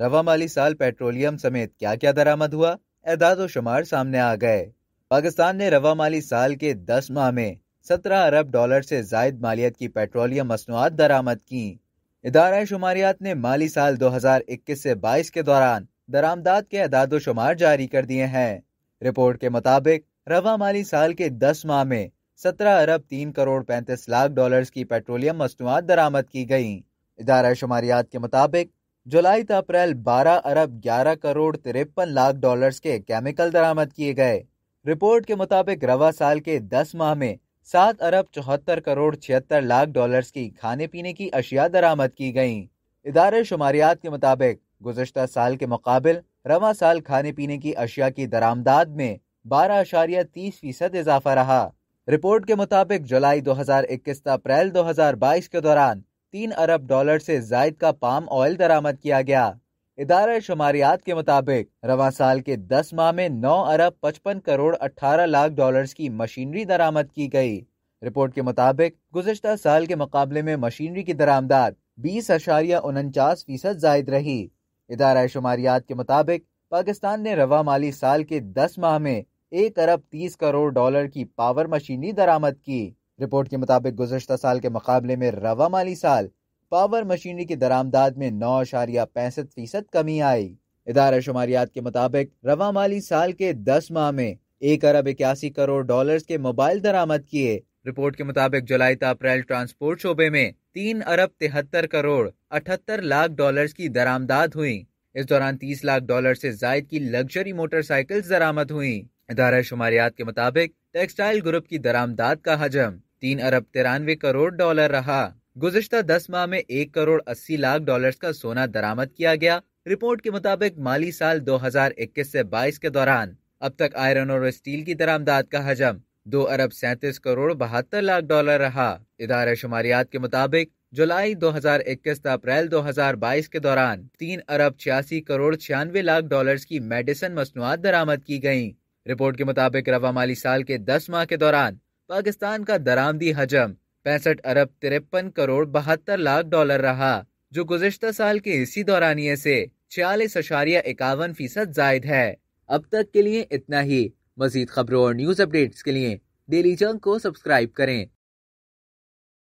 रवा माली साल पेट्रोलियम समेत क्या क्या दरामद हुआ एदाद शुमार सामने आ गए पाकिस्तान ने रवा माली साल के दस माह में सत्रह अरब डॉलर से जायद मालियत की पेट्रोलियम मसनूआत दरामद की इदारा शुमारियात ने माली साल 2021 से 22 के दौरान दरामदात के अदाद शुमार जारी कर दिए हैं रिपोर्ट के मुताबिक रवा माली साल के दस माह में सत्रह अरब तीन करोड़ पैंतीस लाख डॉलर की पेट्रोलियम मसनूआत दरामद की गई इदारा शुमारियात के मुताबिक जुलाई अप्रैल 12 अरब 11 करोड़ तिरपन लाख डॉलर्स के केमिकल दरामद किए गए रिपोर्ट के मुताबिक रवा साल के 10 माह में 7 अरब चौहत्तर करोड़ छिहत्तर लाख डॉलर्स की खाने पीने की अशिया दरामद की गई इदारे शुमारियात के मुताबिक गुजशत साल के मुकाबल रवा साल खाने पीने की अशिया की दरामदाद में बारह अशारिया तीस फीसद इजाफा रहा रिपोर्ट के मुताबिक जुलाई 2021 अप्रैल 2022 के दौरान तीन अरब डॉलर से जायद का पाम ऑयल दरामद किया गया इदारा शुमारियात के मुताबिक रवा साल के 10 माह में 9 अरब 55 करोड़ 18 लाख डॉलर्स की मशीनरी दरामद की गई रिपोर्ट के मुताबिक गुजशत साल के मुकाबले में मशीनरी की दरामदाद बीस अशारिया उनचास फीसद जायद रही इदारा शुमारियात के मुताबिक पाकिस्तान ने रवा माली साल के 10 माह में एक अरब 30 करोड़ डॉलर की पावर मशीनरी दरामद की रिपोर्ट के मुताबिक गुजशत साल के मुकाबले में रवा माली साल पावर मशीनरी की दरामदाद में नौ अशारिया पैंसठ फीसद कमी आई इदारा शुमारियात के मुताबिक रवा माली साल के दस माह में एक अरब इक्यासी करोड़ डॉलर के मोबाइल दरामद किए रिपोर्ट के मुताबिक जुलाई तक अप्रैल ट्रांसपोर्ट शोबे में तीन अरब तिहत्तर करोड़ अठहत्तर लाख डॉलर की दरामदाद हुई इस दौरान तीस लाख डॉलर से जायद की लग्जरी मोटरसाइकिल दरामद हुई इदारा शुमारियात के मुताबिक टेक्सटाइल ग्रुप की दरामदाद का हजम तीन अरब तिरानवे करोड़ डॉलर रहा गुजशत दस माह में एक करोड़ अस्सी लाख डॉलर का सोना दरामद किया गया रिपोर्ट के मुताबिक माली साल 2021 से 22 के दौरान अब तक आयरन और स्टील की दरामदाद का हजम दो अरब सैंतीस करोड़ बहत्तर लाख डॉलर रहा इदारा शुमारियात के मुताबिक जुलाई 2021 से अप्रैल 2022 के दौरान तीन अरब छियासी करोड़ छियानवे लाख डॉलर्स की मेडिसिन मसनुआत दरामद की गयी रिपोर्ट के मुताबिक रवा माली साल के दस माह के दौरान पाकिस्तान का दरामदी हजम पैंसठ अरब तिरपन करोड़ बहत्तर लाख डॉलर रहा जो गुजशत साल के इसी दौरानिए से छियालीस अशारिया इक्यावन फीसद जायद है अब तक के लिए इतना ही मजीद खबरों और न्यूज अपडेट्स के लिए डेली जंग को सब्सक्राइब करें